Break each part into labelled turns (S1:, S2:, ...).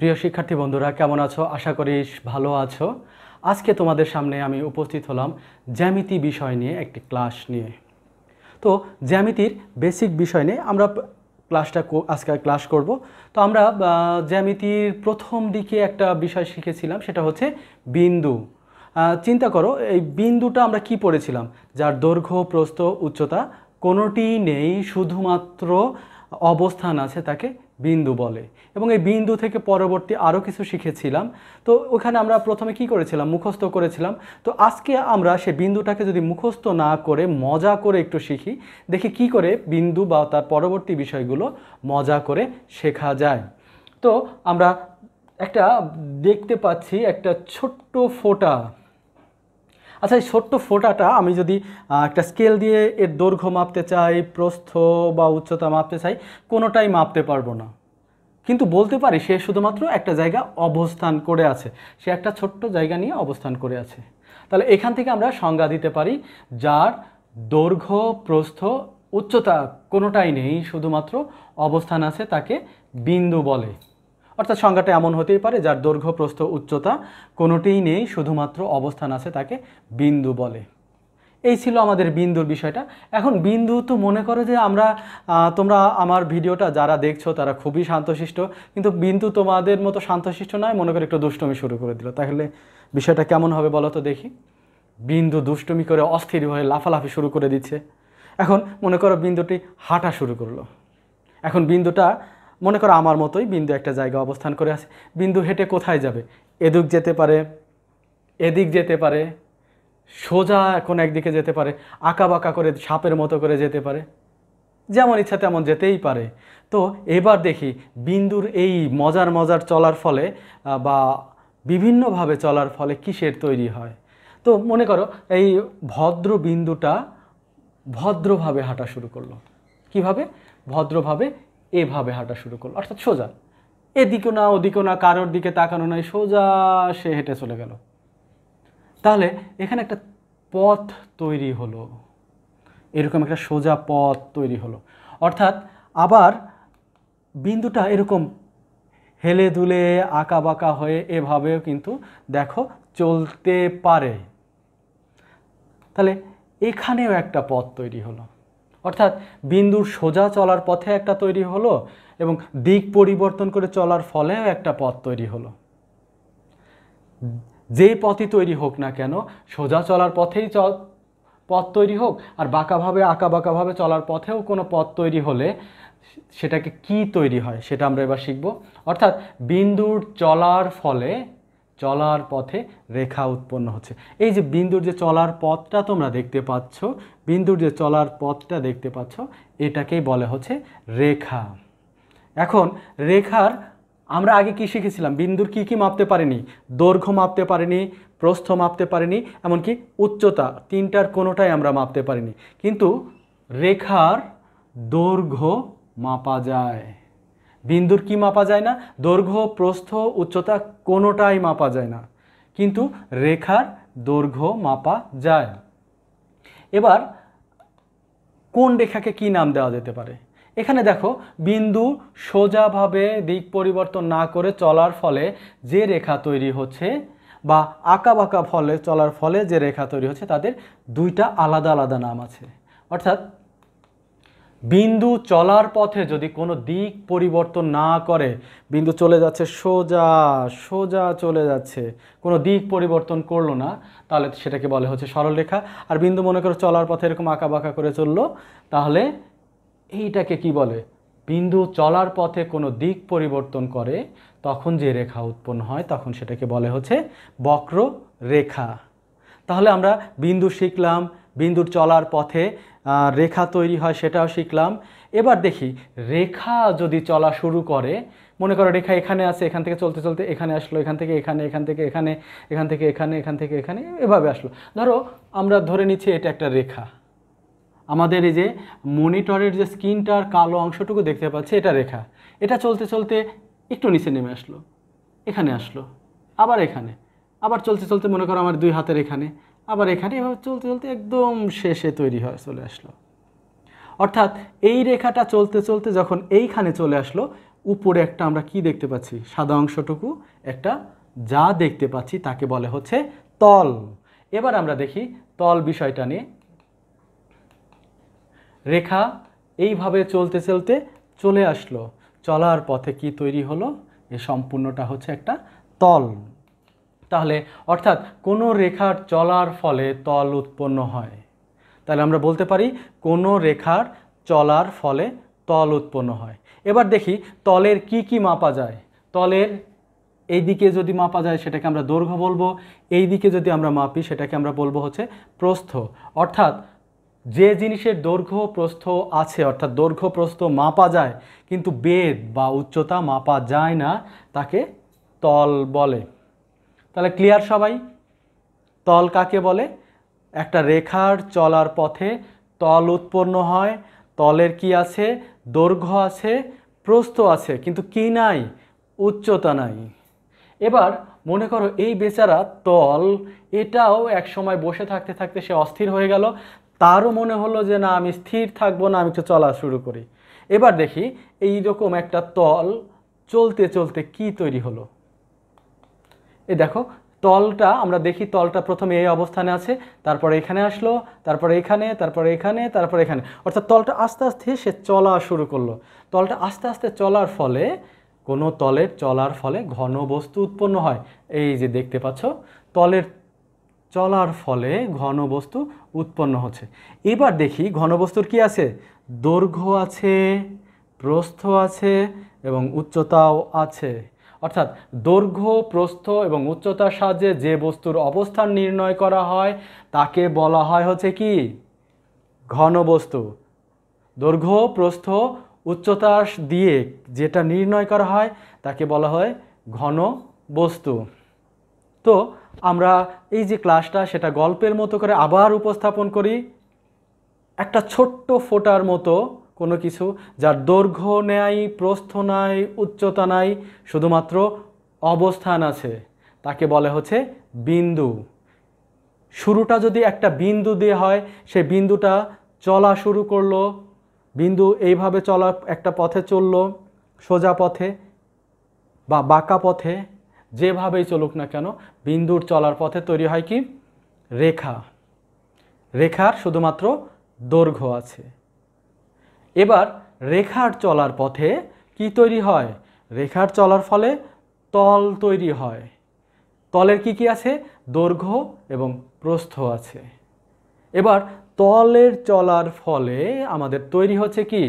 S1: প্রিয় শিক্ষার্থী বন্ধুরা কেমন আছো আশা করি ভালো আছো আজকে তোমাদের সামনে আমি উপস্থিত হলাম জ্যামিতি বিষয় নিয়ে একটি ক্লাস নিয়ে তো জ্যামিতির বেসিক বিষয় নিয়ে আমরা ক্লাসটা আজকে ক্লাস করব তো আমরা জ্যামিতির প্রথম দিকে একটা বিষয় শিখেছিলাম সেটা হচ্ছে বিন্দু চিন্তা করো এই বিন্দুটা আমরা কি পড়েছিলাম যার দৈর্ঘ্য প্রস্থ উচ্চতা কোনোটি নেই শুধুমাত্র অবস্থান আছে তাকে বিন্দু বলে এবং এই বিন্দু থেকে পরবর্তী আরও কিছু শিখেছিলাম তো ওখানে আমরা প্রথমে কি করেছিলাম মুখস্থ করেছিলাম তো আজকে আমরা সে বিন্দুটাকে যদি মুখস্থ না করে মজা করে একটু শিখি দেখি কি করে বিন্দু বা তার পরবর্তী বিষয়গুলো মজা করে শেখা যায় তো আমরা একটা দেখতে পাচ্ছি একটা ছোট্ট ফোটা আচ্ছা এই ছোট্ট ফোটাটা আমি যদি একটা স্কেল দিয়ে এর দৈর্ঘ্য মাপতে চাই প্রস্থ বা উচ্চতা মাপতে চাই কোনোটাই মাপতে পারবো না কিন্তু বলতে পারি সে শুধুমাত্র একটা জায়গা অবস্থান করে আছে সে একটা ছোট্ট জায়গা নিয়ে অবস্থান করে আছে তাহলে এখান থেকে আমরা সংজ্ঞা দিতে পারি যার দৈর্ঘ্য প্রস্থ উচ্চতা কোনোটাই নেই শুধুমাত্র অবস্থান আছে তাকে বিন্দু বলে অর্থাৎ সংখ্যাটা এমন হতেই পারে যার দৈর্ঘ্য প্রস্থ উচ্চতা কোনোটিই নেই শুধুমাত্র অবস্থান আছে তাকে বিন্দু বলে এই ছিল আমাদের বিন্দুর বিষয়টা এখন বিন্দু তো মনে করো যে আমরা তোমরা আমার ভিডিওটা যারা দেখছো তারা খুবই শান্তশিষ্ট কিন্তু বিন্দু তোমাদের মতো শান্তশিষ্ট নয় মনে করে একটু দুষ্টমি শুরু করে দিল তাহলে বিষয়টা কেমন হবে বলো তো দেখি বিন্দু দুষ্টমি করে অস্থির হয়ে লাফালাফি শুরু করে দিচ্ছে এখন মনে করো বিন্দুটি হাঁটা শুরু করলো এখন বিন্দুটা মনে করো আমার মতোই বিন্দু একটা জায়গা অবস্থান করে আছে বিন্দু হেঁটে কোথায় যাবে এদিক যেতে পারে এদিক যেতে পারে সোজা এখন একদিকে যেতে পারে আঁকা বাঁকা করে সাপের মতো করে যেতে পারে যেমন ইচ্ছা তেমন যেতেই পারে তো এবার দেখি বিন্দুর এই মজার মজার চলার ফলে বা বিভিন্নভাবে চলার ফলে কিসের তৈরি হয় তো মনে করো এই ভদ্র বিন্দুটা ভদ্রভাবে হাঁটা শুরু করলো কিভাবে ভদ্রভাবে এভাবে হাঁটা শুরু করলো অর্থাৎ সোজা এদিকে না ওদিকে না কারোর দিকে তাকানো নাই সোজা সে হেঁটে চলে গেল তাহলে এখানে একটা পথ তৈরি হলো এরকম একটা সোজা পথ তৈরি হলো অর্থাৎ আবার বিন্দুটা এরকম হেলে দুলে আঁকা বাঁকা হয়ে এভাবেও কিন্তু দেখো চলতে পারে তাহলে এখানেও একটা পথ তৈরি হলো অর্থাৎ বিন্দুর সোজা চলার পথে একটা তৈরি হলো এবং দিক পরিবর্তন করে চলার ফলেও একটা পথ তৈরি হলো যে পথই তৈরি হোক না কেন সোজা চলার পথেই চ পথ তৈরি হোক আর বাঁকাভাবে আঁকা বাঁকাভাবে চলার পথেও কোনো পথ তৈরি হলে সেটাকে কি তৈরি হয় সেটা আমরা এবার শিখব অর্থাৎ বিন্দুর চলার ফলে চলার পথে রেখা উৎপন্ন হচ্ছে এই যে বিন্দুর যে চলার পথটা তোমরা দেখতে পাচ্ছ বিন্দুর যে চলার পথটা দেখতে পাচ্ছ এটাকেই বলে হচ্ছে রেখা এখন রেখার আমরা আগে কি শিখেছিলাম বিন্দুর কি কি মাপতে পারিনি দৈর্ঘ্য মাপতে পারিনি প্রস্থ মাপতে পারিনি এমনকি উচ্চতা তিনটার কোনোটাই আমরা মাপতে পারিনি কিন্তু রেখার দৈর্ঘ্য মাপা যায় বিন্দুর কি মাপা যায় না দৈর্ঘ্য প্রস্থ উচ্চতা কোনোটাই মাপা যায় না কিন্তু রেখার দৈর্ঘ্য মাপা যায় এবার কোন রেখাকে কি নাম দেওয়া যেতে পারে এখানে দেখো বিন্দু সোজাভাবে দিক পরিবর্তন না করে চলার ফলে যে রেখা তৈরি হচ্ছে বা আঁকা বাঁকা ফলে চলার ফলে যে রেখা তৈরি হচ্ছে তাদের দুইটা আলাদা আলাদা নাম আছে অর্থাৎ বিন্দু চলার পথে যদি কোনো দিক পরিবর্তন না করে বিন্দু চলে যাচ্ছে সোজা সোজা চলে যাচ্ছে কোনো দিক পরিবর্তন করলো না তাহলে সেটাকে বলে হচ্ছে সরলরেখা আর বিন্দু মনে করো চলার পথে এরকম আঁকা বাঁকা করে চললো তাহলে এইটাকে কি বলে বিন্দু চলার পথে কোনো দিক পরিবর্তন করে তখন যে রেখা উৎপন্ন হয় তখন সেটাকে বলে হচ্ছে বক্র রেখা তাহলে আমরা বিন্দু শিখলাম বিন্দুর চলার পথে রেখা তৈরি হয় সেটাও শিখলাম এবার দেখি রেখা যদি চলা শুরু করে মনে করো রেখা এখানে আছে এখান থেকে চলতে চলতে এখানে আসলো এখান থেকে এখানে এখান থেকে এখানে এখান থেকে এখানে এখান থেকে এখানে এভাবে আসলো ধরো আমরা ধরে নিচ্ছি এটা একটা রেখা আমাদের এই যে মনিটরের যে স্ক্রিনটার কালো অংশটুকু দেখতে পাচ্ছি এটা রেখা এটা চলতে চলতে একটু নিচে নেমে আসলো এখানে আসলো আবার এখানে আবার চলতে চলতে মনে করো আমার দুই হাতের এখানে আবার এখানে এভাবে চলতে চলতে একদম শেষে তৈরি হয়ে চলে আসলো অর্থাৎ এই রেখাটা চলতে চলতে যখন এইখানে চলে আসলো উপরে একটা আমরা কি দেখতে পাচ্ছি সাদা অংশটুকু একটা যা দেখতে পাচ্ছি তাকে বলে হচ্ছে তল এবার আমরা দেখি তল বিষয়টা নিয়ে রেখা এইভাবে চলতে চলতে চলে আসলো চলার পথে কি তৈরি হলো এ সম্পূর্ণটা হচ্ছে একটা তল তাহলে অর্থাৎ কোনো রেখার চলার ফলে তল উৎপন্ন হয় তাহলে আমরা বলতে পারি কোনো রেখার চলার ফলে তল উৎপন্ন হয় এবার দেখি তলের কি কি মাপা যায় তলের এই দিকে যদি মাপা যায় সেটাকে আমরা দৈর্ঘ্য বলবো এই দিকে যদি আমরা মাপি সেটাকে আমরা বলবো হচ্ছে প্রস্থ অর্থাৎ যে জিনিসের দৈর্ঘ্য প্রস্থ আছে অর্থাৎ দৈর্ঘ্য প্রস্থ মাপা যায় কিন্তু বেদ বা উচ্চতা মাপা যায় না তাকে তল বলে তাহলে ক্লিয়ার সবাই তল কাকে বলে একটা রেখার চলার পথে তল উৎপন্ন হয় তলের কি আছে দৈর্ঘ্য আছে প্রস্থ আছে কিন্তু কি নাই উচ্চতা নাই এবার মনে করো এই বেচারা তল এটাও এক সময় বসে থাকতে থাকতে সে অস্থির হয়ে গেল তারও মনে হলো যে না আমি স্থির থাকবো না আমি একটু চলা শুরু করি এবার দেখি এই রকম একটা তল চলতে চলতে কি তৈরি হলো এই দেখো তলটা আমরা দেখি তলটা প্রথমে এই অবস্থানে আছে তারপরে এখানে আসলো তারপরে এখানে তারপরে এখানে তারপরে এখানে অর্থাৎ তলটা আস্তে আস্তে সে চলা শুরু করলো তলটা আস্তে আস্তে চলার ফলে কোনো তলের চলার ফলে ঘন বস্তু উৎপন্ন হয় এই যে দেখতে পাচ্ছ তলের চলার ফলে ঘন বস্তু উৎপন্ন হচ্ছে এবার দেখি ঘনবস্তুর কি আছে দৈর্ঘ্য আছে প্রস্থ আছে এবং উচ্চতাও আছে অর্থাৎ দৈর্ঘ্য প্রস্থ এবং উচ্চতার সাহায্যে যে বস্তুর অবস্থান নির্ণয় করা হয় তাকে বলা হয় হচ্ছে কি ঘন বস্তু দৈর্ঘ্য প্রস্থ উচ্চতা দিয়ে যেটা নির্ণয় করা হয় তাকে বলা হয় ঘন বস্তু তো আমরা এই যে ক্লাসটা সেটা গল্পের মতো করে আবার উপস্থাপন করি একটা ছোট্ট ফোটার মতো কোনো কিছু যার দৈর্ঘ্য নেয় প্রস্থ নাই উচ্চতা নাই শুধুমাত্র অবস্থান আছে তাকে বলে হচ্ছে বিন্দু শুরুটা যদি একটা বিন্দু দিয়ে হয় সে বিন্দুটা চলা শুরু করলো বিন্দু এইভাবে চলা একটা পথে চলল সোজা পথে বা বাঁকা পথে যেভাবেই চলুক না কেন বিন্দুর চলার পথে তৈরি হয় কি রেখা রেখার শুধুমাত্র দৈর্ঘ্য আছে এবার রেখার চলার পথে কি তৈরি হয় রেখার চলার ফলে তল তৈরি হয় তলের কি কি আছে দৈর্ঘ্য এবং প্রস্থ আছে এবার তলের চলার ফলে আমাদের তৈরি হচ্ছে কি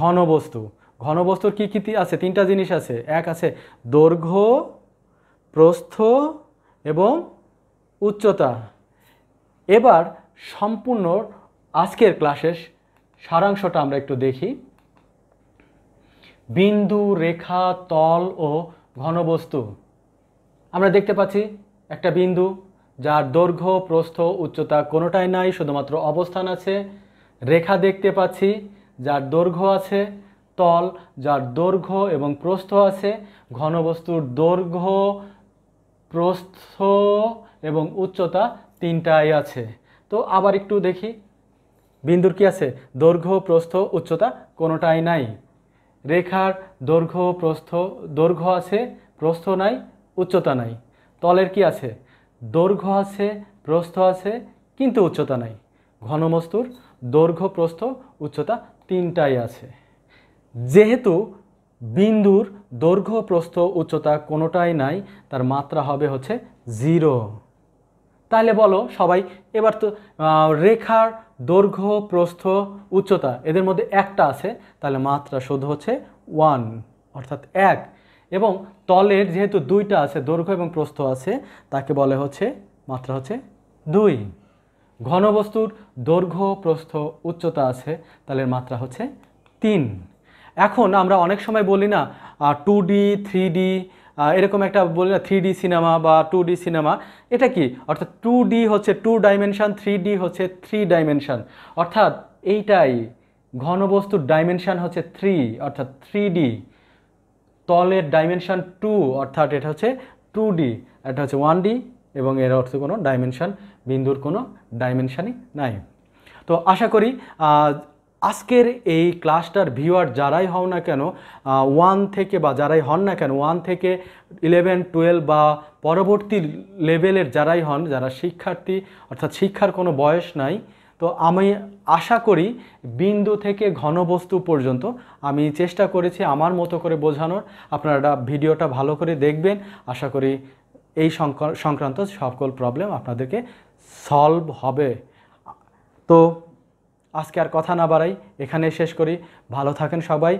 S1: ঘনবস্তু ঘনবস্তুর কী কী আছে তিনটা জিনিস আছে এক আছে দৈর্ঘ্য প্রস্থ এবং উচ্চতা এবার সম্পূর্ণ আজকের ক্লাসের সারাংশটা আমরা একটু দেখি বিন্দু রেখা তল ও ঘনবস্তু আমরা দেখতে পাচ্ছি একটা বিন্দু যার দৈর্ঘ্য প্রস্থ উচ্চতা কোনোটাই নাই শুধুমাত্র অবস্থান আছে রেখা দেখতে পাচ্ছি যার দৈর্ঘ্য আছে তল যার দৈর্ঘ্য এবং প্রস্থ আছে ঘনবস্তুর দৈর্ঘ্য প্রস্থ এবং উচ্চতা তিনটাই আছে তো আবার একটু দেখি বিন্দুর কি আছে দৈর্ঘ্য প্রস্থ উচ্চতা কোনোটাই নাই রেখার দৈর্ঘ্য প্রস্থ দৈর্ঘ্য আছে প্রস্থ নাই উচ্চতা নাই তলের কি আছে দৈর্ঘ্য আছে প্রস্থ আছে কিন্তু উচ্চতা নাই ঘনমস্তুর দৈর্ঘ্য প্রস্থ উচ্চতা তিনটাই আছে যেহেতু বিন্দুর দৈর্ঘ্য প্রস্থ উচ্চতা কোনোটাই নাই তার মাত্রা হবে হচ্ছে জিরো তাহলে বলো সবাই এবার তো রেখার দৈর্ঘ্য প্রস্থ উচ্চতা এদের মধ্যে একটা আছে তাহলে মাত্রা শুধু হচ্ছে ওয়ান অর্থাৎ এক এবং তলের যেহেতু দুইটা আছে দৈর্ঘ্য এবং প্রস্থ আছে তাকে বলে হচ্ছে মাত্রা হচ্ছে দুই ঘনবস্তুর দৈর্ঘ্য প্রস্থ উচ্চতা আছে তাহলে মাত্রা হচ্ছে তিন এখন আমরা অনেক সময় বলি না টু ডি থ্রি ডি এরকম একটা বলি না থ্রি সিনেমা বা টু সিনেমা এটা কি অর্থাৎ টু হচ্ছে টু ডাইমেনশান থ্রি হচ্ছে থ্রি ডাইমেনশান অর্থাৎ এইটাই ঘনবস্তুর ডাইমেনশান হচ্ছে থ্রি অর্থাৎ থ্রি তলের ডাইমেনশান টু অর্থাৎ এটা হচ্ছে টু এটা হচ্ছে ওয়ান এবং এর অর্থে কোনো ডাইমেনশান বিন্দুর কোনো ডাইমেনশানই নাই তো আশা করি আজকের এই ক্লাসটার ভিউয়ার যারাই হও না কেন ওয়ান থেকে বা যারাই হন না কেন ওয়ান থেকে ইলেভেন টুয়েলভ বা পরবর্তী লেভেলের যারাই হন যারা শিক্ষার্থী অর্থাৎ শিক্ষার কোনো বয়স নাই তো আমি আশা করি বিন্দু থেকে ঘনবস্তু পর্যন্ত আমি চেষ্টা করেছি আমার মতো করে বোঝানোর আপনারা ভিডিওটা ভালো করে দেখবেন আশা করি এই সংক্রান্ত সকল প্রবলেম আপনাদেরকে সলভ হবে তো আজকে আর কথা না বাড়াই এখানে শেষ করি ভালো থাকেন সবাই